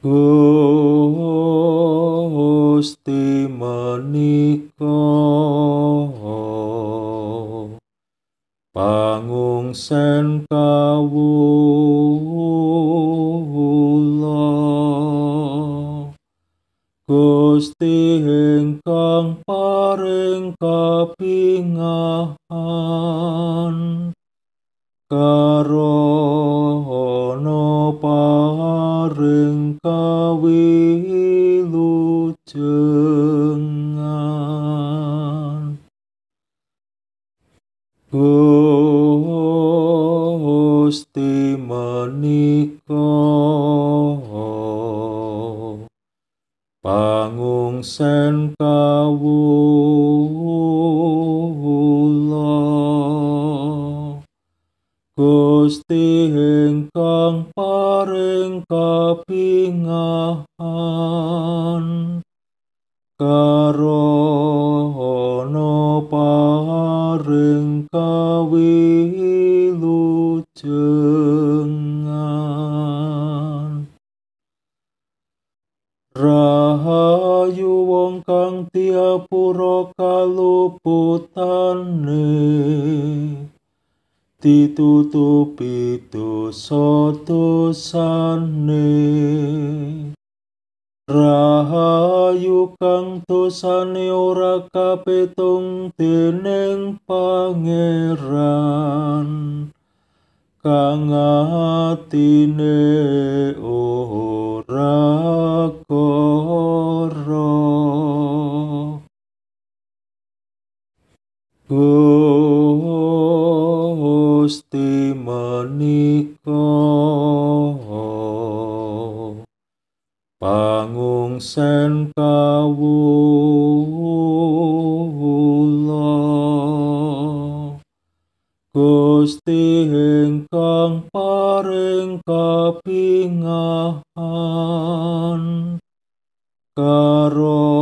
Gusti menika pangung sen kawula Gusti ingkang paring kapingahan karo bareng kawi lujengan Gusti menika Pangung sen kawula Gusti Kang paring kapingahan karo ana paring kawilujengan rahayu wong kang tiapura kaluputane kang ditutupi dosa-dosane rahayu kang dosane ora kapetung dening pangeran kang atine ora koro oh. Gusti ingkang paring kapingahan karo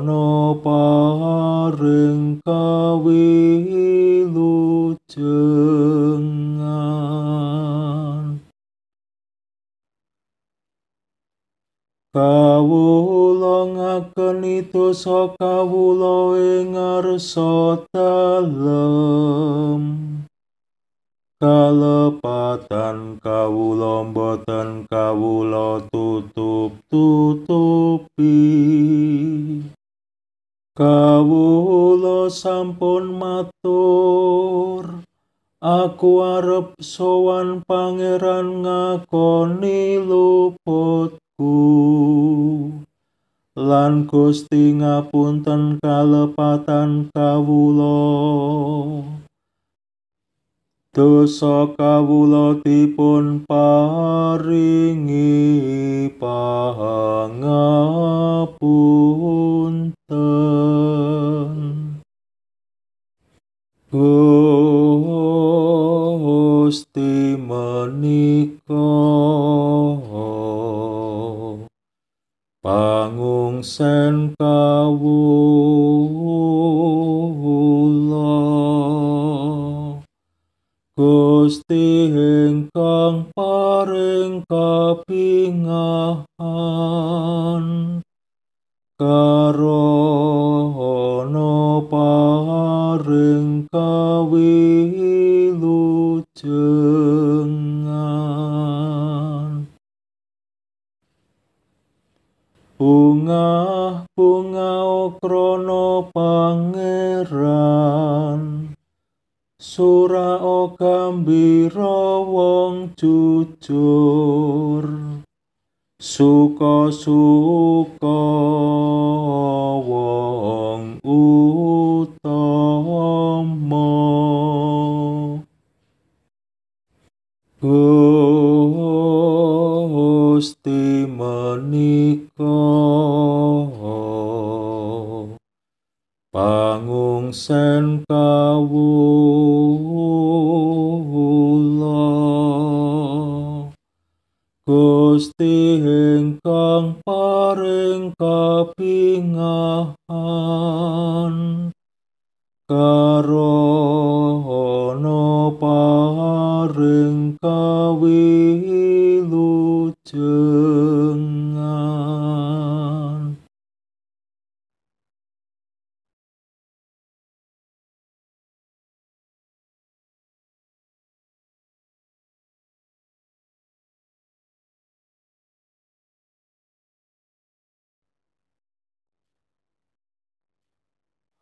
ana paring kawilujengan kawula ngakeni dosa kawula ing ngarsa dalem kalepatan kawula boten kawula tutup-tutupi kawula sampun matur aku arep sowan pangeran ngakoni luputku lan Gusti ngapunten kalepatan kawula dosa kawula dipun paringi pangapunten. Gusti hengkang paring kapingahan karono paring kawilujengan bunga bunga krono pangeran Sura o gambira wong jujur suka suka wong u sen kawula Gusti ingkang paring karono paring kawilujeng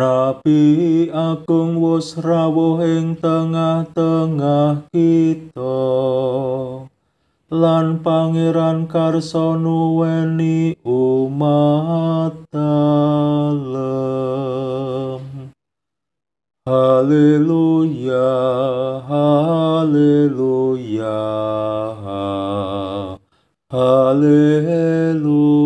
Nabi Agung wis rawuh ing tengah-tengah kita lan Pangeran karsa nuweni umat dalem Haleluya haleluya haleluya